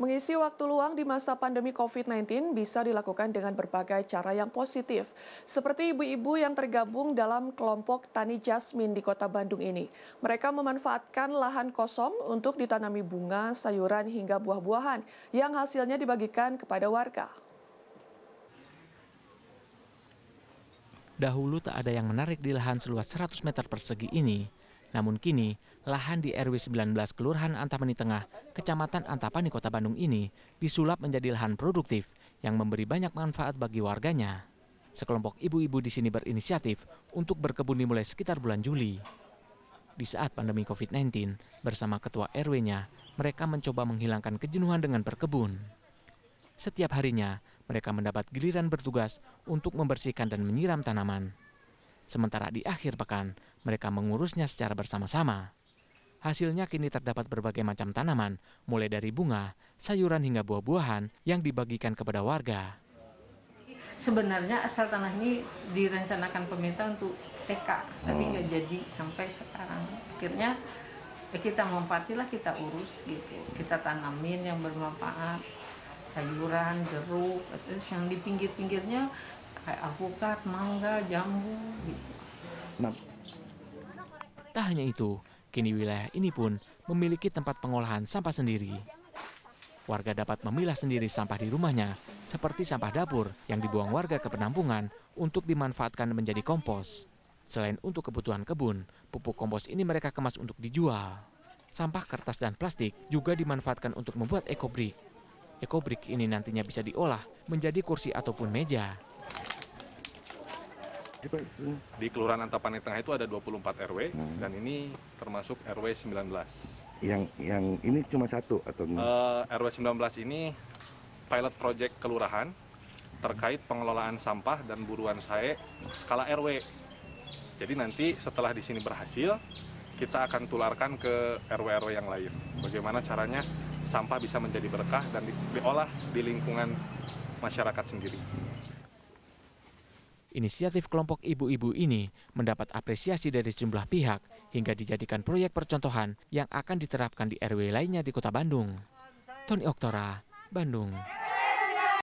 Mengisi waktu luang di masa pandemi COVID-19 bisa dilakukan dengan berbagai cara yang positif, seperti ibu-ibu yang tergabung dalam kelompok tani jasmin di kota Bandung ini. Mereka memanfaatkan lahan kosong untuk ditanami bunga, sayuran, hingga buah-buahan yang hasilnya dibagikan kepada warga. Dahulu tak ada yang menarik di lahan seluas 100 meter persegi ini. Namun kini, lahan di RW 19 Kelurahan Antapani Tengah, Kecamatan Antapani Kota Bandung ini disulap menjadi lahan produktif yang memberi banyak manfaat bagi warganya. Sekelompok ibu-ibu di sini berinisiatif untuk berkebun dimulai sekitar bulan Juli. Di saat pandemi COVID-19, bersama ketua RW-nya, mereka mencoba menghilangkan kejenuhan dengan berkebun. Setiap harinya, mereka mendapat giliran bertugas untuk membersihkan dan menyiram tanaman sementara di akhir pekan mereka mengurusnya secara bersama-sama. Hasilnya kini terdapat berbagai macam tanaman, mulai dari bunga, sayuran hingga buah-buahan yang dibagikan kepada warga. Sebenarnya asal tanah ini direncanakan pemerintah untuk TK, tapi oh. nggak jadi sampai sekarang. Akhirnya ya kita mempatilah kita urus gitu, kita tanamin yang bermanfaat sayuran, jeruk, terus yang di pinggir-pinggirnya kayak alpukat, mangga, jambu gitu. nah. Tak hanya itu, kini wilayah ini pun memiliki tempat pengolahan sampah sendiri. Warga dapat memilah sendiri sampah di rumahnya, seperti sampah dapur yang dibuang warga ke penampungan untuk dimanfaatkan menjadi kompos. Selain untuk kebutuhan kebun, pupuk kompos ini mereka kemas untuk dijual. Sampah kertas dan plastik juga dimanfaatkan untuk membuat ekobrik. Ekobrik ini nantinya bisa diolah menjadi kursi ataupun meja. Di Kelurahan Antapani Tengah itu ada 24 RW hmm. dan ini termasuk RW 19. Yang yang ini cuma satu atau uh, RW 19 ini pilot project kelurahan terkait pengelolaan sampah dan buruan sae skala RW. Jadi nanti setelah di sini berhasil, kita akan tularkan ke RW-RW yang lain. Bagaimana caranya sampah bisa menjadi berkah dan di, diolah di lingkungan masyarakat sendiri. Inisiatif kelompok ibu-ibu ini mendapat apresiasi dari sejumlah pihak hingga dijadikan proyek percontohan yang akan diterapkan di RW lainnya di Kota Bandung. Tony Oktora, Bandung.